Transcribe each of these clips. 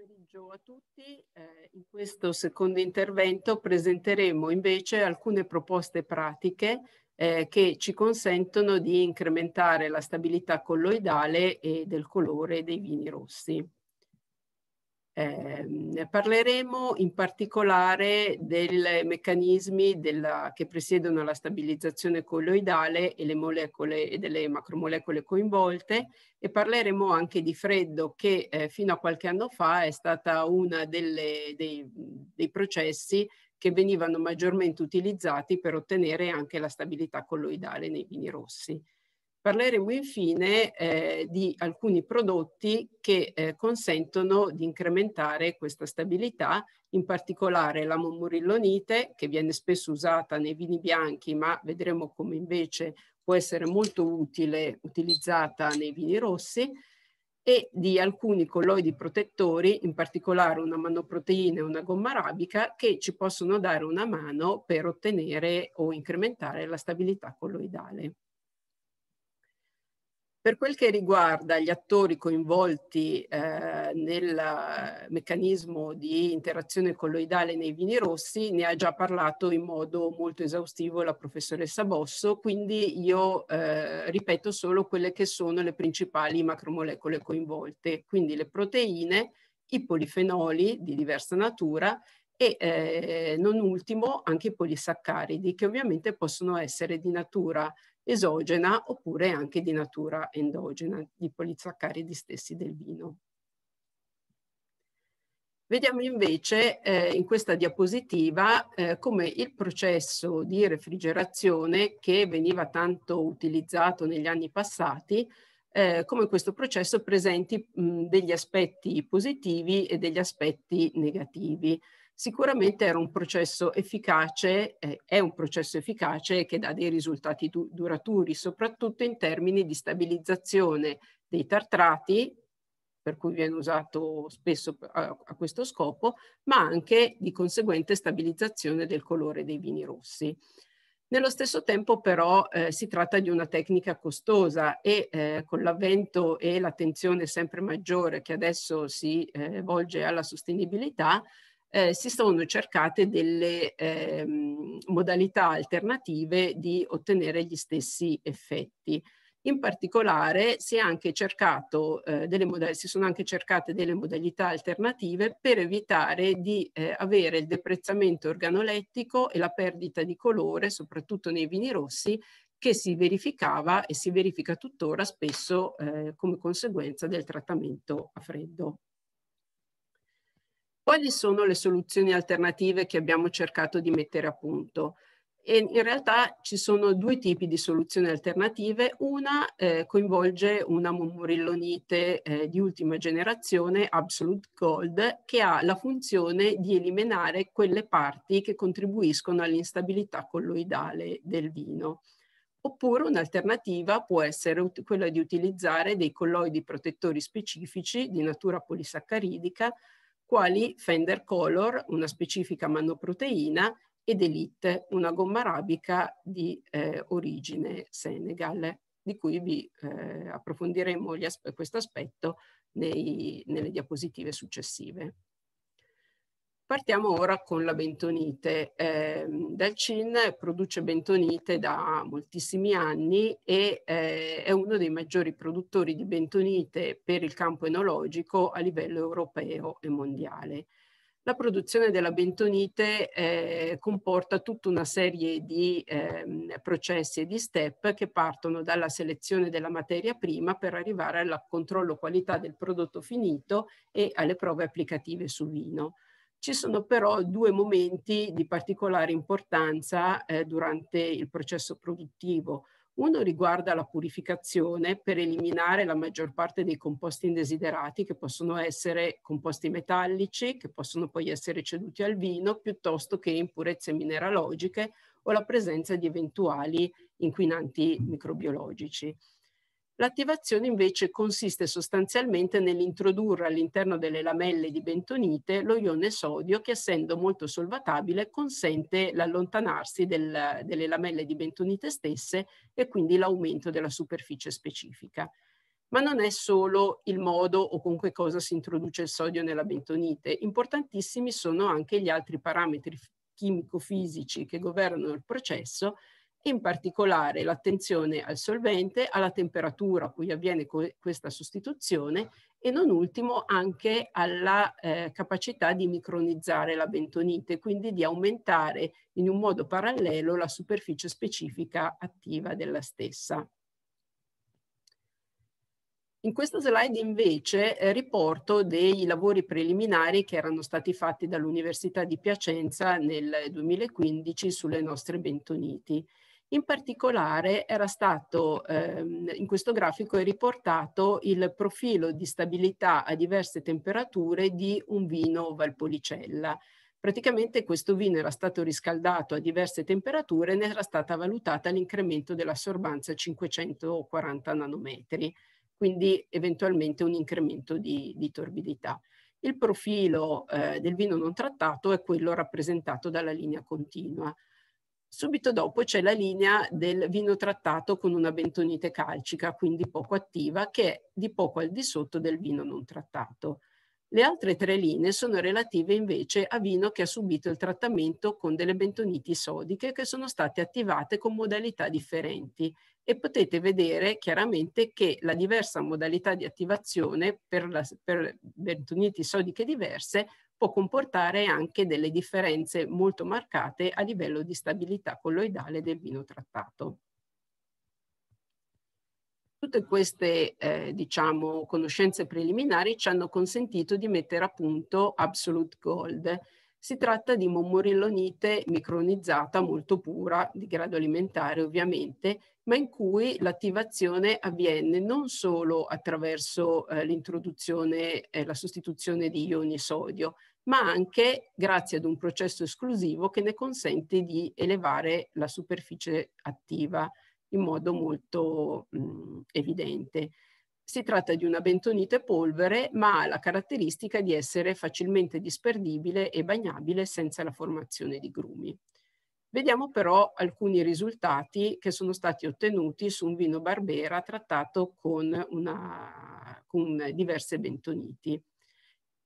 pomeriggio a tutti. Eh, in questo secondo intervento presenteremo invece alcune proposte pratiche eh, che ci consentono di incrementare la stabilità colloidale e del colore dei vini rossi. Eh, parleremo in particolare dei meccanismi della, che presiedono la stabilizzazione colloidale e, le molecole, e delle macromolecole coinvolte e parleremo anche di freddo che eh, fino a qualche anno fa è stata uno dei, dei processi che venivano maggiormente utilizzati per ottenere anche la stabilità colloidale nei vini rossi. Parleremo infine eh, di alcuni prodotti che eh, consentono di incrementare questa stabilità, in particolare la momurillonite che viene spesso usata nei vini bianchi ma vedremo come invece può essere molto utile utilizzata nei vini rossi e di alcuni colloidi protettori, in particolare una manoproteina e una gomma arabica che ci possono dare una mano per ottenere o incrementare la stabilità colloidale. Per quel che riguarda gli attori coinvolti eh, nel meccanismo di interazione colloidale nei vini rossi, ne ha già parlato in modo molto esaustivo la professoressa Bosso, quindi io eh, ripeto solo quelle che sono le principali macromolecole coinvolte, quindi le proteine, i polifenoli di diversa natura e eh, non ultimo anche i polisaccaridi che ovviamente possono essere di natura esogena oppure anche di natura endogena, i polisaccaridi stessi del vino. Vediamo invece eh, in questa diapositiva eh, come il processo di refrigerazione che veniva tanto utilizzato negli anni passati, eh, come questo processo presenti mh, degli aspetti positivi e degli aspetti negativi sicuramente era un processo efficace, eh, è un processo efficace che dà dei risultati du duraturi, soprattutto in termini di stabilizzazione dei tartrati, per cui viene usato spesso a, a questo scopo, ma anche di conseguente stabilizzazione del colore dei vini rossi. Nello stesso tempo però eh, si tratta di una tecnica costosa e eh, con l'avvento e l'attenzione sempre maggiore che adesso si eh, volge alla sostenibilità, eh, si sono cercate delle ehm, modalità alternative di ottenere gli stessi effetti. In particolare si, cercato, eh, si, sono anche cercate delle modalità alternative per evitare di eh, avere il deprezzamento organolettico e la perdita di colore, soprattutto nei vini rossi, che si verificava e si verifica tuttora spesso eh, come conseguenza del trattamento a freddo. Quali sono le soluzioni alternative che abbiamo cercato di mettere a punto? E in realtà ci sono due tipi di soluzioni alternative. Una eh, coinvolge una mormorillonite eh, di ultima generazione, Absolute Gold, che ha la funzione di eliminare quelle parti che contribuiscono all'instabilità colloidale del vino. Oppure un'alternativa può essere quella di utilizzare dei colloidi protettori specifici di natura polisaccaridica quali Fender Color, una specifica manoproteina, ed Elite, una gomma arabica di eh, origine Senegal, di cui vi eh, approfondiremo as questo aspetto nelle diapositive successive. Partiamo ora con la bentonite. Eh, Dalcin produce bentonite da moltissimi anni e eh, è uno dei maggiori produttori di bentonite per il campo enologico a livello europeo e mondiale. La produzione della bentonite eh, comporta tutta una serie di ehm, processi e di step che partono dalla selezione della materia prima per arrivare al controllo qualità del prodotto finito e alle prove applicative su vino. Ci sono però due momenti di particolare importanza eh, durante il processo produttivo. Uno riguarda la purificazione per eliminare la maggior parte dei composti indesiderati che possono essere composti metallici, che possono poi essere ceduti al vino, piuttosto che impurezze mineralogiche o la presenza di eventuali inquinanti microbiologici. L'attivazione invece consiste sostanzialmente nell'introdurre all'interno delle lamelle di bentonite lo ione sodio che essendo molto solvatabile consente l'allontanarsi del, delle lamelle di bentonite stesse e quindi l'aumento della superficie specifica. Ma non è solo il modo o con che cosa si introduce il sodio nella bentonite, importantissimi sono anche gli altri parametri chimico-fisici che governano il processo in particolare l'attenzione al solvente, alla temperatura a cui avviene questa sostituzione e non ultimo anche alla eh, capacità di micronizzare la bentonite, quindi di aumentare in un modo parallelo la superficie specifica attiva della stessa. In questa slide invece eh, riporto dei lavori preliminari che erano stati fatti dall'Università di Piacenza nel 2015 sulle nostre bentoniti. In particolare era stato ehm, in questo grafico è riportato il profilo di stabilità a diverse temperature di un vino Valpolicella. Praticamente questo vino era stato riscaldato a diverse temperature e ne era stata valutata l'incremento dell'assorbanza a 540 nanometri, quindi eventualmente un incremento di, di torbidità. Il profilo eh, del vino non trattato è quello rappresentato dalla linea continua. Subito dopo c'è la linea del vino trattato con una bentonite calcica, quindi poco attiva, che è di poco al di sotto del vino non trattato. Le altre tre linee sono relative invece a vino che ha subito il trattamento con delle bentoniti sodiche che sono state attivate con modalità differenti e potete vedere chiaramente che la diversa modalità di attivazione per, la, per bentoniti sodiche diverse può comportare anche delle differenze molto marcate a livello di stabilità colloidale del vino trattato. Tutte queste eh, diciamo, conoscenze preliminari ci hanno consentito di mettere a punto Absolute Gold. Si tratta di momorillonite micronizzata molto pura, di grado alimentare ovviamente, ma in cui l'attivazione avviene non solo attraverso eh, l'introduzione e la sostituzione di ioni sodio, ma anche grazie ad un processo esclusivo che ne consente di elevare la superficie attiva in modo molto mh, evidente. Si tratta di una bentonite polvere, ma ha la caratteristica di essere facilmente disperdibile e bagnabile senza la formazione di grumi. Vediamo però alcuni risultati che sono stati ottenuti su un vino Barbera trattato con, una, con diverse bentoniti.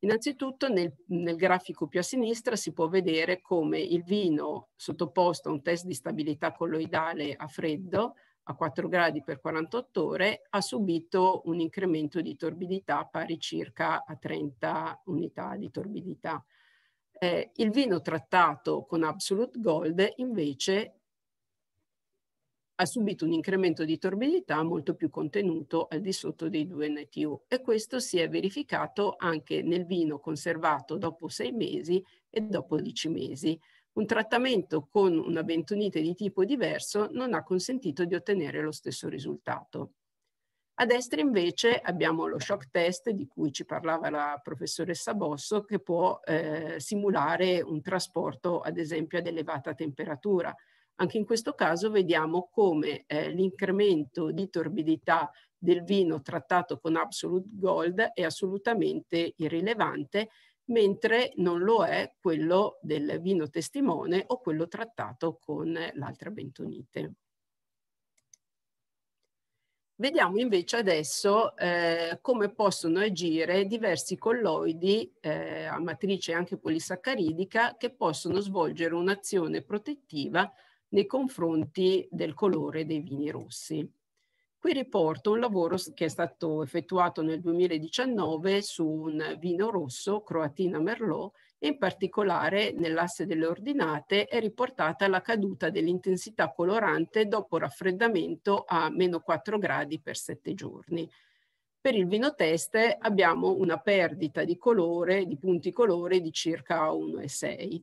Innanzitutto nel, nel grafico più a sinistra si può vedere come il vino sottoposto a un test di stabilità colloidale a freddo a 4 gradi per 48 ore ha subito un incremento di torbidità pari circa a 30 unità di torbidità. Eh, il vino trattato con Absolute Gold invece ha subito un incremento di torbidità molto più contenuto al di sotto dei 2 NTU e questo si è verificato anche nel vino conservato dopo 6 mesi e dopo 10 mesi. Un trattamento con una bentonite di tipo diverso non ha consentito di ottenere lo stesso risultato. A destra invece abbiamo lo shock test di cui ci parlava la professoressa Bosso che può eh, simulare un trasporto ad esempio ad elevata temperatura anche in questo caso vediamo come eh, l'incremento di torbidità del vino trattato con Absolute Gold è assolutamente irrilevante, mentre non lo è quello del vino testimone o quello trattato con l'altra bentonite. Vediamo invece adesso eh, come possono agire diversi colloidi eh, a matrice anche polisaccaridica che possono svolgere un'azione protettiva nei confronti del colore dei vini rossi. Qui riporto un lavoro che è stato effettuato nel 2019 su un vino rosso, Croatina Merlot, e in particolare nell'asse delle ordinate è riportata la caduta dell'intensità colorante dopo raffreddamento a meno 4 gradi per 7 giorni. Per il vino teste abbiamo una perdita di colore, di punti colore di circa 1,6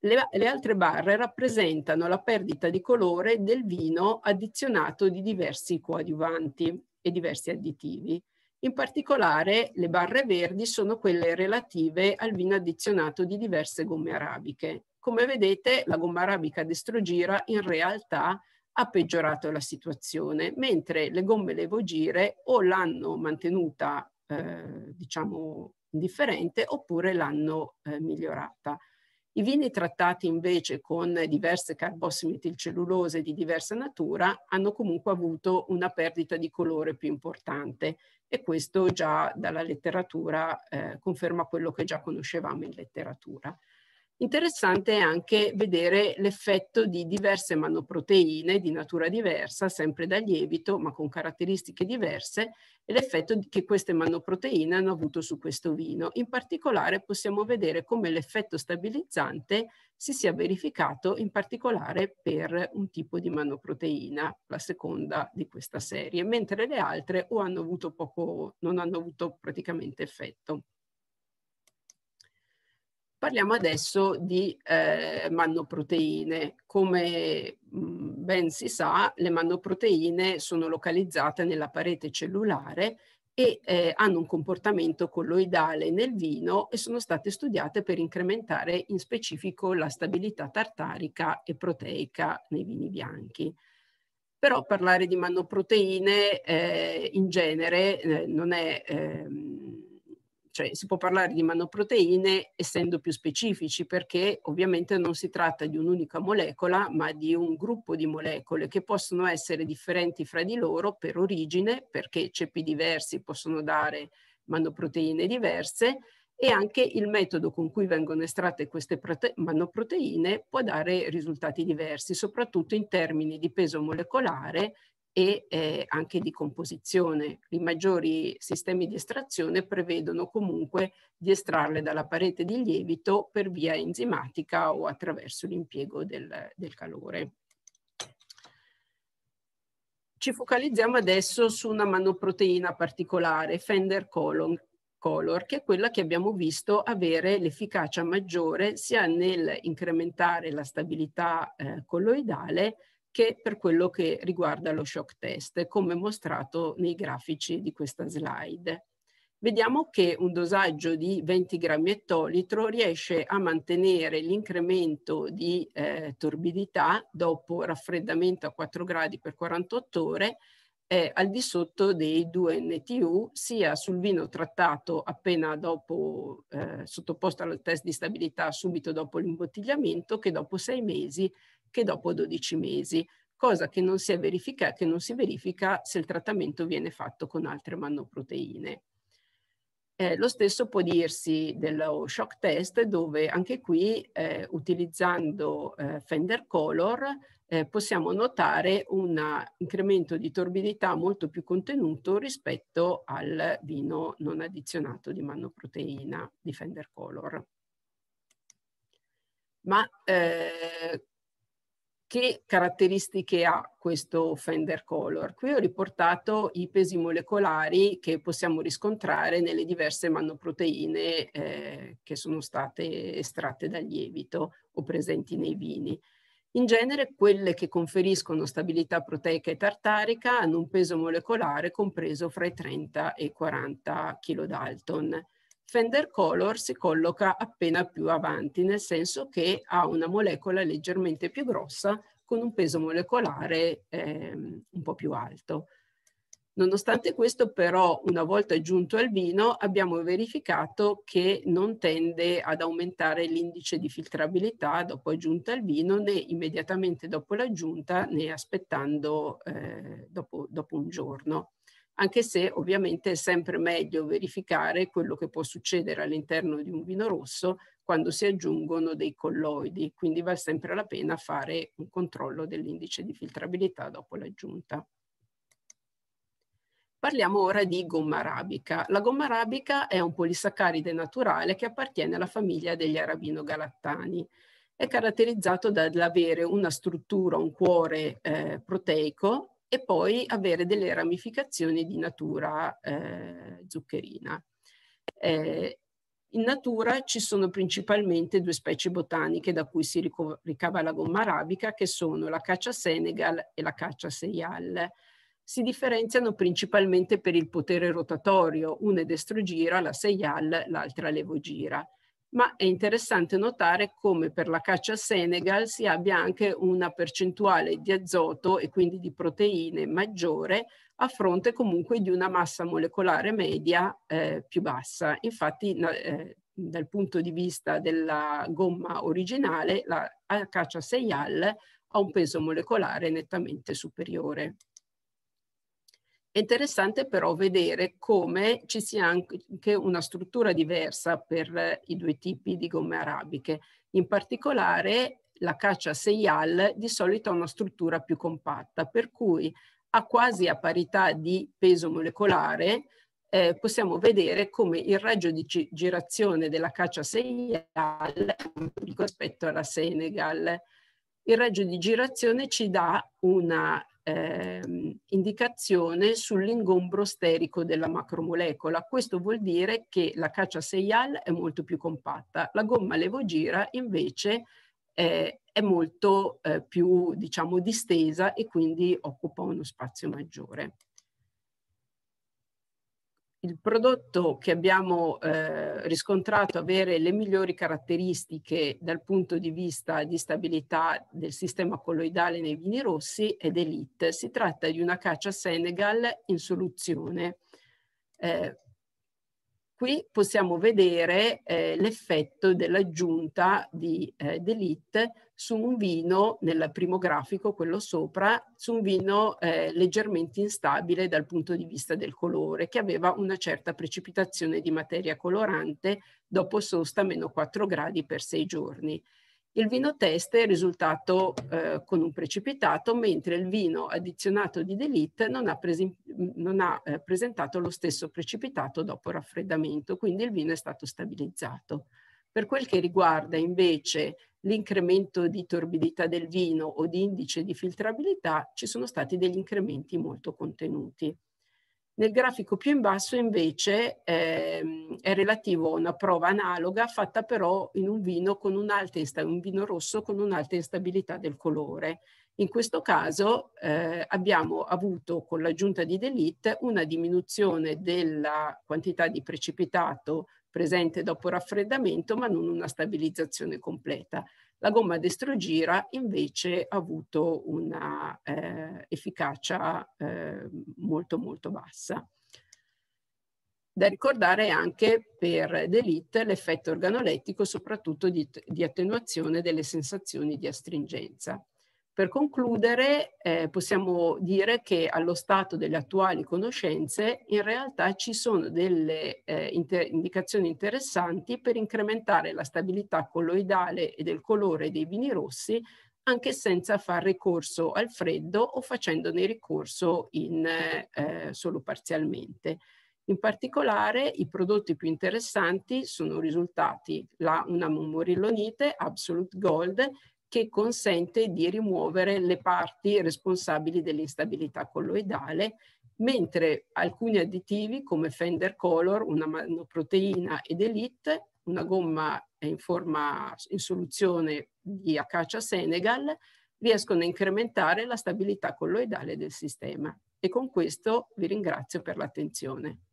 le, le altre barre rappresentano la perdita di colore del vino addizionato di diversi coadiuvanti e diversi additivi. In particolare le barre verdi sono quelle relative al vino addizionato di diverse gomme arabiche. Come vedete la gomma arabica d'estrogira in realtà ha peggiorato la situazione, mentre le gomme levogire o l'hanno mantenuta eh, diciamo indifferente oppure l'hanno eh, migliorata. I vini trattati invece con diverse carbossimetilcellulose di diversa natura hanno comunque avuto una perdita di colore più importante e questo già dalla letteratura eh, conferma quello che già conoscevamo in letteratura. Interessante è anche vedere l'effetto di diverse manoproteine di natura diversa, sempre da lievito, ma con caratteristiche diverse, e l'effetto che queste manoproteine hanno avuto su questo vino. In particolare possiamo vedere come l'effetto stabilizzante si sia verificato in particolare per un tipo di manoproteina, la seconda di questa serie, mentre le altre hanno poco, non hanno avuto praticamente effetto. Parliamo adesso di eh, mannoproteine. Come mm, ben si sa, le mannoproteine sono localizzate nella parete cellulare e eh, hanno un comportamento colloidale nel vino e sono state studiate per incrementare in specifico la stabilità tartarica e proteica nei vini bianchi. Però parlare di mannoproteine eh, in genere eh, non è... Ehm, cioè si può parlare di manoproteine essendo più specifici perché ovviamente non si tratta di un'unica molecola ma di un gruppo di molecole che possono essere differenti fra di loro per origine perché ceppi diversi possono dare manoproteine diverse e anche il metodo con cui vengono estratte queste manoproteine può dare risultati diversi, soprattutto in termini di peso molecolare e eh, anche di composizione. I maggiori sistemi di estrazione prevedono comunque di estrarle dalla parete di lievito per via enzimatica o attraverso l'impiego del, del calore. Ci focalizziamo adesso su una manoproteina particolare, Fender Colon, Color, che è quella che abbiamo visto avere l'efficacia maggiore sia nel incrementare la stabilità eh, colloidale che per quello che riguarda lo shock test, come mostrato nei grafici di questa slide. Vediamo che un dosaggio di 20 grammi ettolitro riesce a mantenere l'incremento di eh, torbidità dopo raffreddamento a 4 gradi per 48 ore eh, al di sotto dei 2 NTU sia sul vino trattato appena dopo eh, sottoposto al test di stabilità subito dopo l'imbottigliamento che dopo 6 mesi che dopo 12 mesi, cosa che non si, è verifica, che non si verifica se il trattamento viene fatto con altre mannoproteine. Eh, lo stesso può dirsi dello shock test dove anche qui eh, utilizzando eh, Fender Color eh, possiamo notare un incremento di torbidità molto più contenuto rispetto al vino non addizionato di mannoproteina di Fender Color. Ma eh, che caratteristiche ha questo Fender Color? Qui ho riportato i pesi molecolari che possiamo riscontrare nelle diverse mannoproteine eh, che sono state estratte dal lievito o presenti nei vini. In genere quelle che conferiscono stabilità proteica e tartarica hanno un peso molecolare compreso fra i 30 e i 40 kDa. Fender Color si colloca appena più avanti, nel senso che ha una molecola leggermente più grossa con un peso molecolare eh, un po' più alto. Nonostante questo però una volta giunto al vino abbiamo verificato che non tende ad aumentare l'indice di filtrabilità dopo aggiunta al vino né immediatamente dopo l'aggiunta né aspettando eh, dopo, dopo un giorno anche se ovviamente è sempre meglio verificare quello che può succedere all'interno di un vino rosso quando si aggiungono dei colloidi, quindi va sempre la pena fare un controllo dell'indice di filtrabilità dopo l'aggiunta. Parliamo ora di gomma arabica. La gomma arabica è un polisaccaride naturale che appartiene alla famiglia degli arabino-galattani. È caratterizzato dall'avere una struttura, un cuore eh, proteico e poi avere delle ramificazioni di natura eh, zuccherina. Eh, in natura ci sono principalmente due specie botaniche da cui si ricava la gomma arabica, che sono la caccia senegal e la caccia seial. Si differenziano principalmente per il potere rotatorio, una è destrogira, la seial, l'altra levogira ma è interessante notare come per la caccia Senegal si abbia anche una percentuale di azoto e quindi di proteine maggiore a fronte comunque di una massa molecolare media eh, più bassa. Infatti eh, dal punto di vista della gomma originale la caccia Seyal ha un peso molecolare nettamente superiore. È interessante però vedere come ci sia anche una struttura diversa per eh, i due tipi di gomme arabiche. In particolare la caccia Seial di solito ha una struttura più compatta, per cui a quasi a parità di peso molecolare eh, possiamo vedere come il raggio di girazione della caccia Seial rispetto alla Senegal il raggio di girazione ci dà una eh, indicazione sull'ingombro sterico della macromolecola. Questo vuol dire che la caccia 6AL è molto più compatta, la gomma levogira invece eh, è molto eh, più diciamo, distesa e quindi occupa uno spazio maggiore il prodotto che abbiamo eh, riscontrato avere le migliori caratteristiche dal punto di vista di stabilità del sistema colloidale nei vini rossi ed Elite. Si tratta di una caccia Senegal in soluzione. Eh, Qui possiamo vedere eh, l'effetto dell'aggiunta di eh, delete su un vino, nel primo grafico, quello sopra, su un vino eh, leggermente instabile dal punto di vista del colore, che aveva una certa precipitazione di materia colorante dopo sosta meno 4 gradi per 6 giorni. Il vino test è risultato eh, con un precipitato, mentre il vino addizionato di Delete non ha, presi, non ha eh, presentato lo stesso precipitato dopo raffreddamento, quindi il vino è stato stabilizzato. Per quel che riguarda invece l'incremento di torbidità del vino o di indice di filtrabilità, ci sono stati degli incrementi molto contenuti. Nel grafico più in basso invece ehm, è relativo a una prova analoga fatta però in un vino, con un'alta un vino rosso con un'alta instabilità del colore. In questo caso eh, abbiamo avuto con l'aggiunta di delete una diminuzione della quantità di precipitato presente dopo raffreddamento ma non una stabilizzazione completa. La gomma a invece ha avuto una eh, efficacia eh, molto molto bassa. Da ricordare anche per Delete l'effetto organolettico soprattutto di, di attenuazione delle sensazioni di astringenza. Per concludere, eh, possiamo dire che allo stato delle attuali conoscenze in realtà ci sono delle eh, inter indicazioni interessanti per incrementare la stabilità colloidale e del colore dei vini rossi anche senza far ricorso al freddo o facendone ricorso in, eh, solo parzialmente. In particolare i prodotti più interessanti sono risultati la, una momorilonite Absolute Gold che consente di rimuovere le parti responsabili dell'instabilità colloidale, mentre alcuni additivi come Fender Color, una proteina ed Elite, una gomma in, forma, in soluzione di acacia Senegal, riescono a incrementare la stabilità colloidale del sistema. E con questo vi ringrazio per l'attenzione.